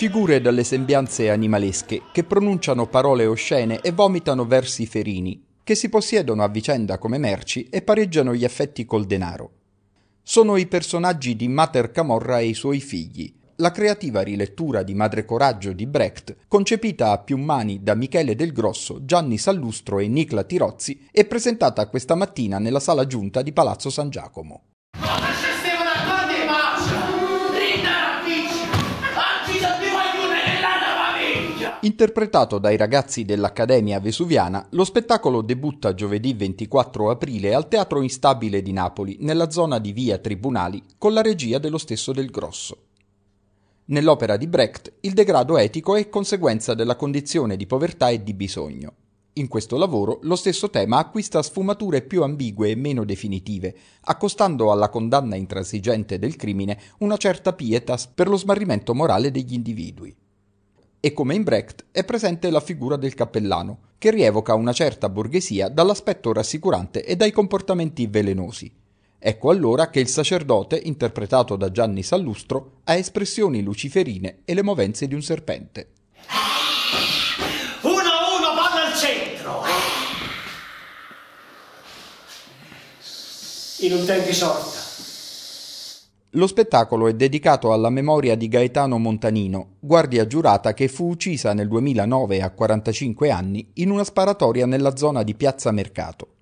Figure dalle sembianze animalesche che pronunciano parole oscene e vomitano versi ferini, che si possiedono a vicenda come merci e pareggiano gli effetti col denaro. Sono i personaggi di Mater Camorra e i suoi figli, la creativa rilettura di Madre Coraggio di Brecht, concepita a più mani da Michele Del Grosso, Gianni Sallustro e Nicla Tirozzi, e presentata questa mattina nella sala giunta di Palazzo San Giacomo. Interpretato dai ragazzi dell'Accademia Vesuviana, lo spettacolo debutta giovedì 24 aprile al Teatro Instabile di Napoli, nella zona di Via Tribunali, con la regia dello stesso Del Grosso. Nell'opera di Brecht il degrado etico è conseguenza della condizione di povertà e di bisogno. In questo lavoro lo stesso tema acquista sfumature più ambigue e meno definitive, accostando alla condanna intransigente del crimine una certa pietas per lo smarrimento morale degli individui e come in Brecht è presente la figura del cappellano, che rievoca una certa borghesia dall'aspetto rassicurante e dai comportamenti velenosi. Ecco allora che il sacerdote, interpretato da Gianni Sallustro, ha espressioni luciferine e le movenze di un serpente. Eh, uno a uno vanno al centro! In un tempi sorta lo spettacolo è dedicato alla memoria di Gaetano Montanino, guardia giurata che fu uccisa nel 2009 a 45 anni in una sparatoria nella zona di Piazza Mercato.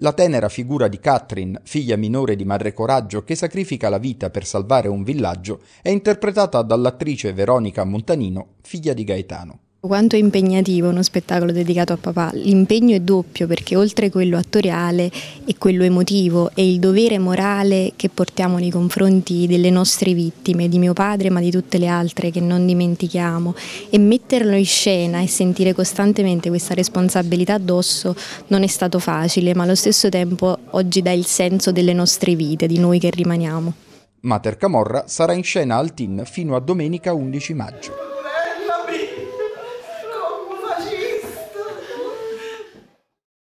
La tenera figura di Catherine, figlia minore di Madre Coraggio che sacrifica la vita per salvare un villaggio, è interpretata dall'attrice Veronica Montanino, figlia di Gaetano. Quanto è impegnativo uno spettacolo dedicato a papà? L'impegno è doppio perché oltre quello attoriale e quello emotivo e il dovere morale che portiamo nei confronti delle nostre vittime, di mio padre ma di tutte le altre che non dimentichiamo e metterlo in scena e sentire costantemente questa responsabilità addosso non è stato facile ma allo stesso tempo oggi dà il senso delle nostre vite, di noi che rimaniamo. Mater Camorra sarà in scena al TIN fino a domenica 11 maggio.